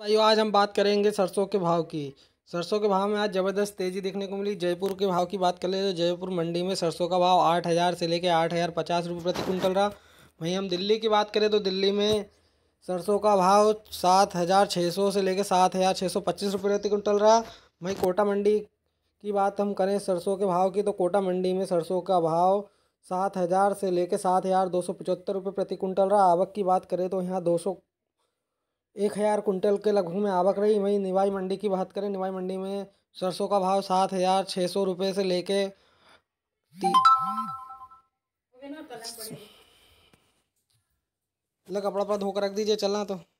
भाइयों आज हम बात करेंगे सरसों के भाव की सरसों के भाव में आज ज़बरदस्त तेज़ी देखने को मिली जयपुर के भाव की बात कर ले तो जयपुर मंडी में सरसों का भाव आठ हज़ार से लेकर आठ हज़ार पचास रुपये प्रति कुंटल रहा वहीं हम दिल्ली की बात करें तो दिल्ली में सरसों का भाव सात हज़ार छः सौ से लेकर सात हज़ार छः सौ पच्चीस रुपये प्रति कुंटल रहा वहीं कोटा मंडी की बात हम करें सरसों के भाव की तो कोटा मंडी में सरसों का भाव सात हज़ार से लेकर सात हज़ार दो सौ पचहत्तर रुपये प्रति कुंटल रहा आवक की बात करें तो यहाँ दो सौ एक हज़ार कुंटल के लगभग में आवक रही वहीं निवाई मंडी की बात करें निवाई मंडी में सरसों का भाव सात हज़ार छः सौ रुपये से लेके ती... कपड़ा पर धोकर रख दीजिए चलना तो